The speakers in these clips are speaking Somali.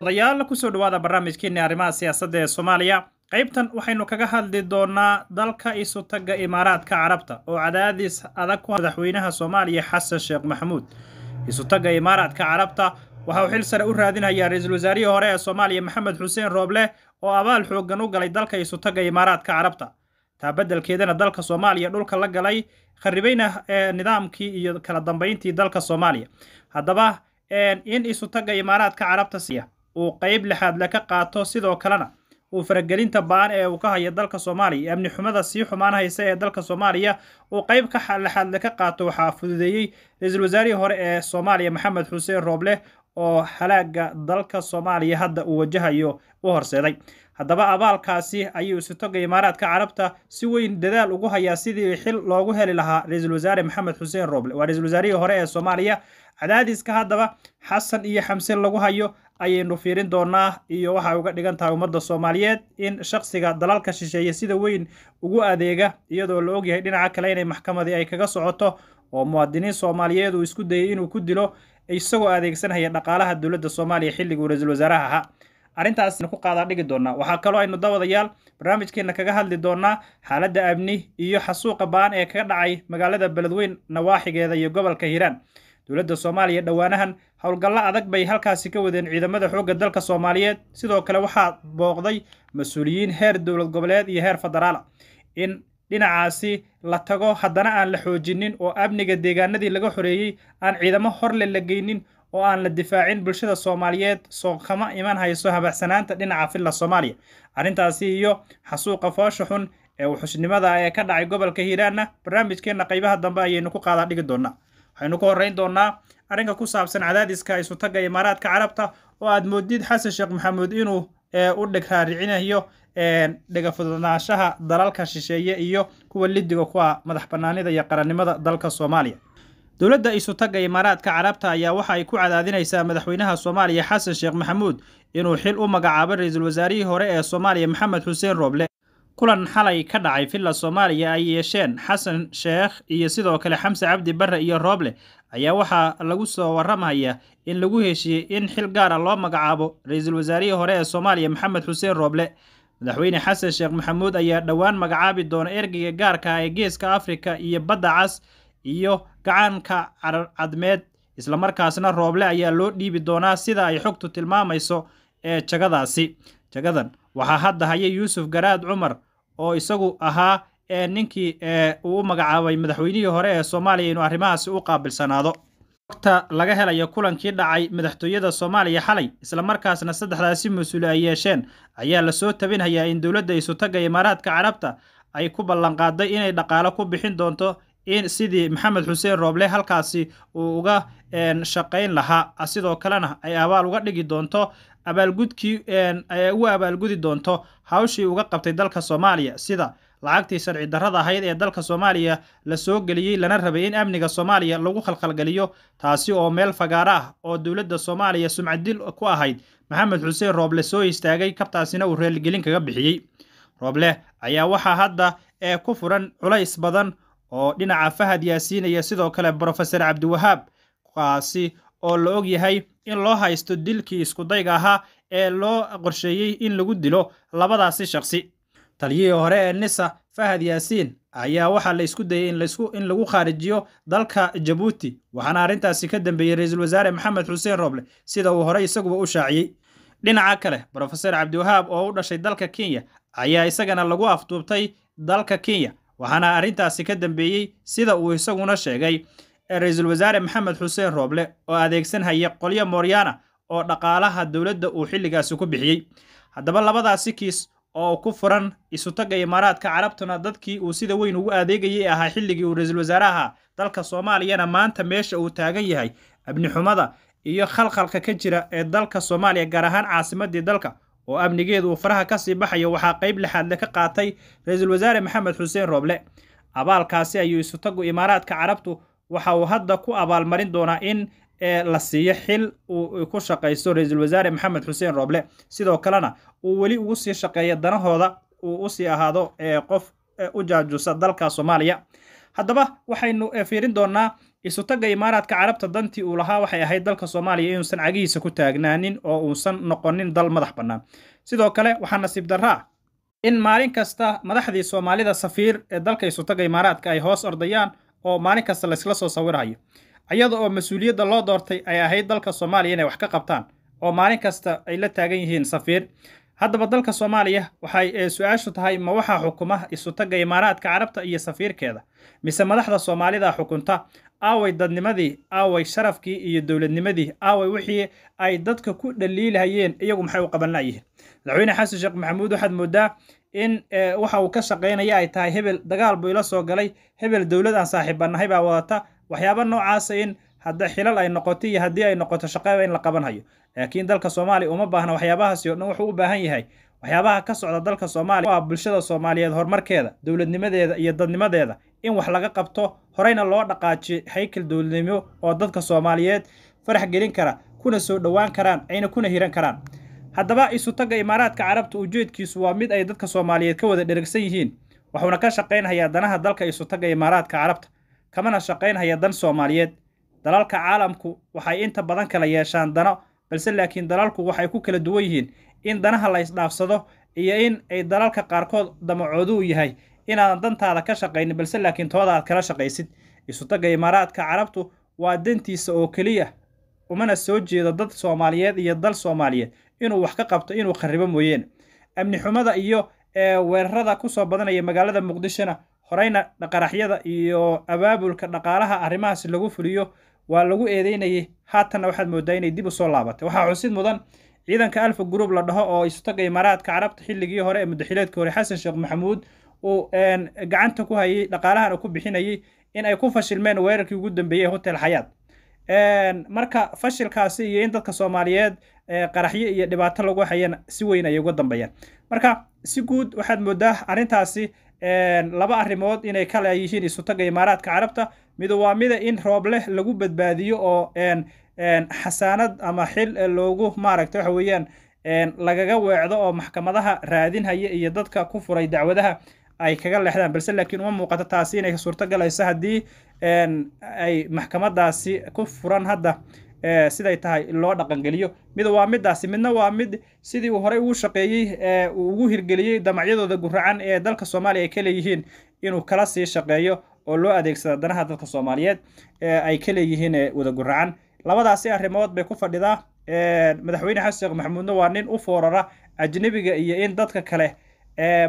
odayaal kusoo dhawaada barnaamijkeeni arrimaha siyaasadda ee soomaaliya qaybtan waxaynu kaga hadli doonaa dalka isu tagga imaaraadka carabta oo cadaadis adag ku madaxweynaha soomaaliya xasan sheekh maxamuud isutaga imaaraadka carabta waxa uu xil sare u raadinayaa ra-iisul wasaarihii hore ee soomaaliya maxamed xuseen rooble oo abaal xooggan u galay dalka isutaga imaaraadka carabta taa beddelkeedana dalka soomaaliya dhulka la galay kharibayna nidaamkii iyo kala dambayntii dalka soomaaliya haddaba in isutaga imaaraadka carabta siya uu qayb lixaad ka qaato sidoo kalena uu faragelinta baan ee uu ka hayo dalka soomaaliya iyo amni xumada sii xumaan haysa ee dalka soomaaliya uu qayb ka lixaadle ka qaato waxaa fududeeyey ra-iisul wasaarihii hore ee soomaaliya maxamed xuseen rooble oo halaaga dalka soomaaliya hadda uu wajahayo u horseeday haddaba abaalkaasi ayuu isitoga imaaraadka carabta si weyn dadaal ugu hayaa sidii xil loogu heli lahaa ra-iisul wasaare maxamed xuseen rooble waa ra-isul wasaarihii hore ee soomaaliya cadaadiska haddaba xasan iyo xamse lagu hayo ayaynu fiirin doonaa iyo waxa uga dhigan tahay ummadda soomaaliyeed in shakhsiga dalalka shisheeye sida weyn ugu adeega iyadoo la ogyahay dhinaca kale inay maxkamadii ay kaga socoto oo muwaadiniin soomaaliyeed uu isku dayay inuu ku dilo isagoo adeegsanhaya dhaqaalaha dowladda soomaaliya xilliguu ra-iisul wasaaraha ahaa arrintaasna ku qaadaa dhigi doonaa waxaa kaloo aynu daawadayaal barnaamijkeenna kaga hadli doonaa xaaladda amni iyo xasuuqa ba-an ee kaga dhacay magaalada beledweyn nawaaxigeeda iyo gobolka hiiraan dowladda soomaaliya dhowaanahan howlgallo adag bay halkaasi ka wadeen ciidamada xoogga dalka soomaaliyeed sidoo kale waxaa booqday mas-uuliyiin heer dowlad goboleed iyo heer federaala in dhinacaasi la tago haddana aan la xoojinin oo amniga deegaanadii laga xoreeyey aan ciidamo horle la geynin oo aan la difaacin bulshada soomaaliyeed soo kama iman hayso habaxsanaanta dhinaca filla soomaaliya arrintaasi iyo xasuuqa foosha xun ee wuxusnimada ee ka dhacay gobolka hiiraanna barnaamijkeenna qaybaha dambe ayaynu ku qaadaa dhigi doonaa waxaynu ka horrayn doonaa arrinka ku saabsan cadaadiska isutagga imaaraadka carabta oo aad moodid xasan sheekh maxamuud inuu u dheg raaricinayo dhegafududnaanshaha dalalka shisheeye iyo kuwa lidiga kuwa ah madax bannaanida iyo qarannimada dalka soomaaliya dowladda isutagga imaaraadka carabta ayaa waxa ay ku cadaadinaysaa madaxweynaha soomaaliya xasan sheekh maxamuud inuu xil u magacaabo ra-iisul wasaarihii hore ee soomaaliya maxamed xuseen rooble kulan xalay ka dhacay filla soomaaliya ay yeesheen xasan sheekh iyo sidoo kale xamse cabdi barre iyo rooble ayaa waxaa lagu soo warramayaa in lagu heshiiyey in xil gaara ah loo magacaabo ra-iisul wasaarihii hore ee soomaaliya maxamed xuseen rooble madaxweyne xasan sheekh maxamuud ayaa dhowaan magacaabi doona ergeyga gaarka ah ee geeska afrika iyo badda cas iyo gacaanka carar cadmeed islamarkaasna rooble ayaa loo dhiibi doonaa sida ay xogtu tilmaamayso ee jagadaasi jagadan waxaa hadda haya yuusuf garaad cumar oo isagu ahaa ee ninkii ee uu magacaabay madaxweynihii hore ee soomaaliya inuu arrimahaasi u qaabilsanaado wagta laga helaya kulankii dhacay madaxtooyada soomaaliya xalay islamarkaasna saddexdaasi mas-uul ah ay yeesheen ayaa lasoo tabinhayaa in dowladda isutagga imaaraadka carabta ay ku ballanqaaday inay dhaqaale ku bixin doonto in sidii maxamed xuseen rooble halkaasi uu uga shaqayn lahaa sidoo kalena ay abaal uga dhigi doonto abaalgudkii ay abaalgudi doonto hawshii uga qabtay dalka soomaaliya sida lacagtii sharci darrada ahayd ee dalka soomaaliya la soo geliyey lana rabay in amniga soomaaliya lagu khalkhalgeliyo taasi oo meel fagaara ah oo dowladda soomaaliya sumcadil ku ahayd maxamed xuseen rooble soo istaagay kabtaasina uu reelgelin kaga bixiyey rooble ayaa waxaa hadda ee ku furan culays badan oo dhinaca fahad yaasiin yaasiinaya sidoo kale brofesor cabdiwahaab kaasi oo la og yahay in loo haysto dilkii iskudayga ahaa ee loo qorsheeyey in lagu dilo labadaasi shaqsi taliyihii hore ee nisa fahad yaasiin ayaa waxaa la isku dayey in lagu khaarijiyo dalka jabuuti waxaana arrintaasi ka dambeeyey ra-iisul wasaare maxamed xuseen rooble sida uu horey isaguba u shaaciyey dhinaca kale brofeser cabdiwahaab oo u dhashay dalka kenya ayaa isagana lagu afduubtay dalka kenya waxaana arrintaasi ka dambeeyey sida uu isaguna sheegay ee ra-iisul wasaare maxamed xuseen rooble oo adeegsanhaya qolyo moryana oo dhaqaalaha dowladda uu xilligaasi ku bixiyey haddaba labadaasi kiis oo ku furan isutaga imaaraadka carabtuna dadkii uu sida weyn ugu adeegayay ahaa xilligii uu ra-iisul wasaaraha dalka soomaaliyana maanta meesha uu taagan yahay abnixumada iyo khalkhalka ka jira ee dalka soomaaliya gaar ahaan caasimaddii dalka oo amnigeedu uu faraha ka sii baxayo waxaa qayb lixaadle ka qaatay ra-iisul wasaare maxamed xuseen rooble abaalkaasi ayuu isutagu imaaraadka carabtu waxa uu hadda ku abaalmarin doonaa in la siiyo xil uu ku shaqayso ra-iisul wasaare maxamed xuseen rooble sidoo kalena uu weli ugu sii shaqeeya danahooda uu usii ahaado qof u jaajuusa dalka soomaaliya haddaba waxaynu fiirin doonaa isutaga imaaraadka carabta dantii uu lahaa waxay ahayd dalka soomaaliya inuusan cagihiisa ku taagnaanin oo uusan noqonin dal madax bannaan sidoo kale waxaa nasiib darraa in maalin kasta madaxdii soomaalida safiir ee dalka isutaga imaaraadka ay hoos ordayaan oo maalin kasta laysla soo sawirayo iyada oo mas-uuliyadda loo doortay ay ahayd dalka soomaaliya inay wax ka qabtaan oo maalin kasta ay la taagan yihiin safiir haddaba dalka soomaaliya waxay eh, su-aashu tahay ma waxaa xukuma isutaga imaaraadka carabta iyo safiirkeeda mise madaxda soomaalida xukunta aaway dadnimadii aaway sharafkii iyo dowladnimadii aaway wixii ay dadka ku dhaliilahayeen iyagu maxay u qabanlayihiin madaxweyne xasan sheekh maxamuud waxaad mooddaa in waxa uu ka shaqaynaya ay tahay hebel dagaal buu ila soo galay hebel dowlad aan saaxiibbannahay baa wadata waxyaaba noocaasa in hadda xilal ay noqoto iyo haddii ay noqoto shaqeeba in la qabanhayo laakiin dalka soomaaliya uma baahna waxyaabahaasi o dhan wuxuu u baahan yahay waxyaabaha ka socda dalka soomaaliya waa bulshada soomaaliyeed horumarkeeda dowladnimadeeda iyo dadnimadeeda in wax laga qabto horeyna loo dhaqaajiyo haykal dowladnimo oo dadka soomaaliyeed farax gelin kara kuna soo dhowaan karaan ayna kuna hiran karaan haddaba isu tagga imaaraadka carabta ujeedkiisu waa mid ay dadka soomaaliyeed ka wada dheregsan yihiin wuxuuna ka shaqaynhayaa danaha dalka isutagga imaaraadka carabta kamana shaqaynhaya dan soomaaliyeed dalalka caalamku waxay inta badan kala yeeshaan dano balse laakiin dalalku waxay ku kala duwan yihiin in danaha la isdhaafsado iyo in ay dalalka qaarkood damacoodu yahay inaadan dantaada ka shaqaynin balse laakiin toodaad kala shaqaysid isutagga imaaraadka carabtu waa dantiisa oo keliya umana soo jeedo dad soomaaliyeed iyo dal soomaaliyeed inuu wax ka qabto inuu kharibo mooyeen amni xumada iyo ee weerarada kusoo badanaya magaalada muqdishona horeyna dhaqaraxyada iyo abaabulka dhaqaalaha arrimahaasi lagu fuliyo waa lagu eedeynayay haatanna waxaad moodaa inay dib u soo laabatay waxaa xusid mudan ciidanka alfa gruub la dhaho oo isutaga imaaraadka carabta xilligii hore ee mudaxileedkii hore xasan sheekh maxamuud uu gacanta ku hayay dhaqaalahana ku bixinayay in ay ku fashilmeen weerarkii ugu dambeeyey hotel xayaad marka fashilkaasi iyo in dadka soomaaliyeed qaraxyo iyo dhibaato lagu hayana si weyn ayay uga dambeeyeen marka si guud waxaad moodaa arrintaasi laba arrimood inay ka leeyihiin isutagga imaaraadka carabta midu waa mida in roobleh lagu badbaadiyo oo xasaanad ama xil loogu maaragta waxa weeyaan lagaga weecdo oo maxkamadaha raadinhaya iyo dadka ku furay dacwadaha ay kaga leexdaan balse laakiin uma muuqato taasi inay suurtogalayso haddii ay maxkamadaasi ku furan hadda siday tahay loo dhaqangeliyo mid waa midaasi midna waa mid sidii uu horey ugu shaqeeyey uu ugu hirgeliyey damacyadooda guracan ee dalka soomaaliya ay ka leeyihiin inuu kala sii shaqeeyo oo loo adeegsada danaha dadka soomaaliyeed ay ka leeyihiin wadaguracan labadaasi arrimood bay ku fadhidaa madaxweyne xasan sheekh maxamuudna waa nin u foorara ajnebiga iyo in dadka kale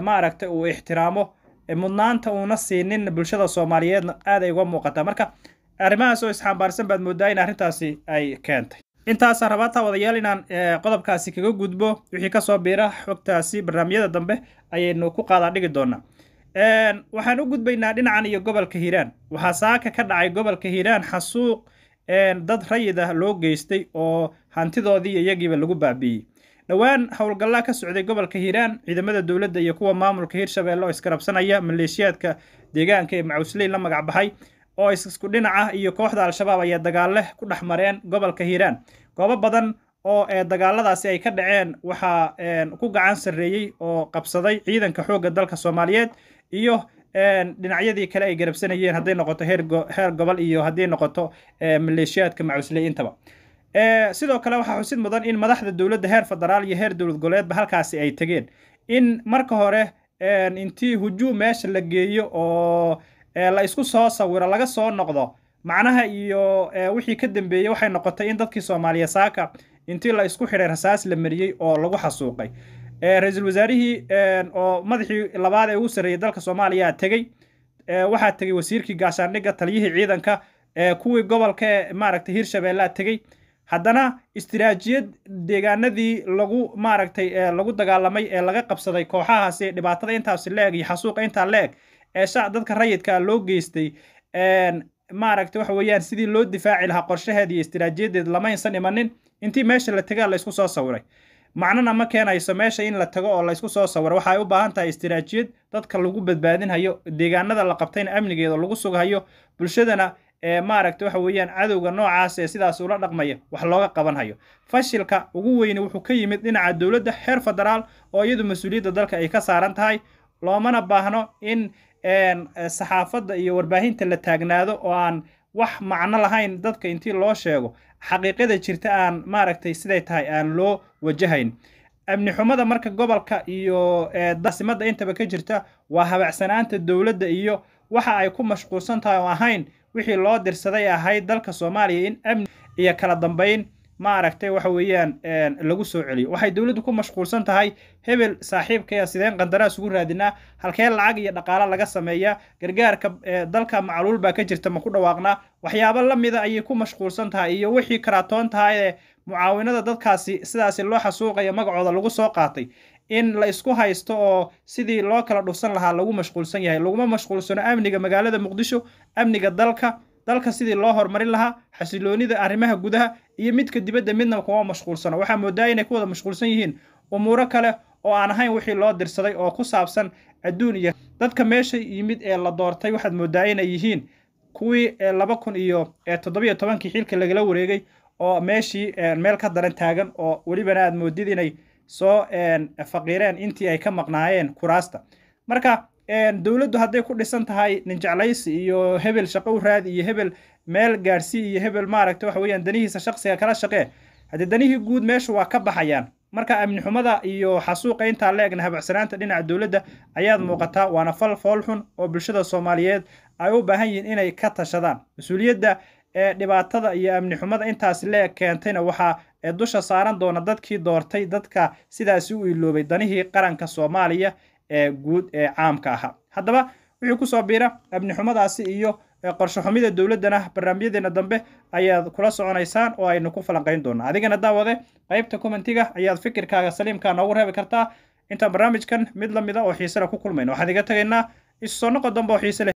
maaragta uu ixtiraamo mudnaanta uuna siinin bulshada soomaaliyeedna aaday uga muuqataa marka arrimahaas oo isxambaarsan baad moodaa in arrintaasi ay keentay intaasa rabaataa wadayaal inaan qodobkaasi kaga gudbo wixii kasoo biira xogtaasi barnaamijyada dambe ayaynu ku qaadaa dhigi doonaa waxaan u gudbaynaa dhinacan iyo gobolka hiiraan waxaa saaka ka dhacay gobolka hiiraan xasuuq dad rayida loo geystay oo hantidoodii iyagiiba lagu baabiiyey dhowaan howlgallaa ka socday gobolka hiiraan ciidamada dowladda iyo kuwa maamulka hirshabeelle oo iskarabsanaya maleeshiyaadka deegaanka ee macuusley la magac baxay oo isku dhinac ah iyo kooxda al-shabaab ayaa dagaalle ku dhex mareen gobolka hiiraan goobo badan oo ee eh, dagaaladaasi ay ka dhaceen waxaa eh, ku gacan sarreeyey oo qabsaday ciidanka xoogga dalka soomaaliyeed iyo eh, dhinacyadii kale ay garabsanayeen hadday noqoto heer gobol iyo hadday noqoto maleeshiyaadka macuusley intaba sidoo kale waxaa xusid mudan in madaxda dowladda heer federaal iyo heer dowlad goboleedba halkaasi ay tegeen in marka hore intii hujuum meesha la geeyo oo la isku soo sawiro laga soo noqdo macnaha iyo wixii ka dambeeyey waxay noqotay in dadkii soomaaliya saaka intii la isku xidhay rasaas la mariyey oo lagu xasuuqay ra-iisul wasaarihii oo madaxii labaad ee ugu sarreeyay dalka soomaaliya tegey waxaa tegey wasiirkii gaashaandhigga taliyihii ciidanka kuwii gobolka ee maaragtay hirshabeellea tegey haddana istiraatijiyad deegaanadii lagu maaragtay lagu dagaalamay ee laga qabsaday kooxahaasi dhibaatada intaasi leeg iyo xasuuqa intaa leeg ee shac dadka rayidka loo geystay maaragta waxa weeyaan sidii loo difaaci lahaa qorshaheed iyo istiraatijiyadeed lamaysan imanin intii meesha la tegaa laysku soo sawiray macnana ma keenayso meesha in la tago oo laysku soo sawiro waxay u baahan tahay istiraatijiyad dadka lagu badbaadinhayo deegaanada la qabtayna amnigeeda lagu sughayo bulshadana maaragta waxa weeyaan cadowga noocaas ee sidaas ula dhaqmaya wax looga qaban hayo fashilka ugu weyne wuxuu ka yimid dhinaca dowladda heer federaal oo iyadu mas-uuliyadda dalka ay ka saaran tahay loomana baahno in saxaafadda iyo warbaahinta la taagnaado oo aan wax macno lahayn dadka intii loo sheego xaqiiqada jirta aan maaragtay siday tahay aan loo wajahayn amnixumada marka gobolka iyo daasimadda intaba ka jirta waa habacsanaanta dowladda iyo waxa ay ku mashquulsan tahay oo ahayn wixii loo dirsaday ahayd dalka soomaaliya in amni iyo kala dambayn maaragtay waxa weeyaan lagu soo celiyo waxay dowladdu ku mashquulsan tahay hebel saaxiibkaya sideen qandaraas ugu raadinaa halkee lacag iyo dhaqaale laga sameeya gargaarka dalka macluul baa ka jirta ma ku dhawaaqnaa waxyaabo la mida ayay ku mashquulsan tahay iyo wixii karaatoon tahay ee mucaawinada dadkaasi sidaasi loo xasuuqaya magacooda lagu soo qaatay in la isku haysto oo sidii loo kala dhufsan lahaa lagu mashquulsan yahay laguma mashquulsano amniga magaalada muqdisho amniga dalka dalka sidii loo horumarin lahaa xasiloonida arrimaha gudaha iyo midka dibadda midnaba kuma mashquulsano waxaa moodaa inay ku wada mashquulsan yihiin umuuro kale oo aan ahayn wixii loo dirsaday oo ku saabsan adduun iyo dadka meesha yimid ee la doortay waxaad moodaa inay yihiin kuwii laba kun iyo toddobiyo tobankii xilka lagala wareegay oo meeshii meel ka daran taagan oo welibana aad moodid inay soo faqiireen intii ay ka maqnaayeen kuraasta marka dowladdu hadday ku dhisan tahay ninjeclaysi iyo hebel shaqo u raadi iyo hebel meel gaadhsii iyo hebel maaragta waxa danihiisa shaqsiga kala shaqee haddii danihii guud meesha waa ka baxayaan marka amnixumada iyo xasuuqa intaa egna habacsanaanta dhinaca dowladda ayaad muuqataa waana fal foolxun oo bulshada soomaaliyeed ay u baahan yihiin inay ka tashadaan mas-uuliyadda ee dhibaatada iyo amni xumada intaas le keentayna waxaa dusha saaran doona dadkii doortay dadka sidaasi u iloobay danihii qaranka soomaaliya ee guud ee caamka ahaa haddaba wixii kusoo biira amni xumadaasi iyo qorshe xumida dowladdana barnaamijyadeena dambe ayaad kula soconaysaan oo aynu ku falanqayn doonaa adigana daawade qaybta kommentiga ayaad fikirkaaga saliimka noogu reebi kartaa intaan barnaamijkan mid la mida oo xiisela ku kulmayna waxaan iga tegaynaa isu noqo damba oo xiise leh